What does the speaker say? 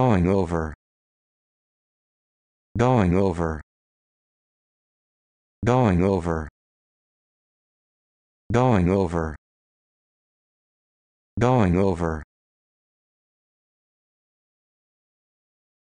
Going over. Going over. Going over. Going over. Going over.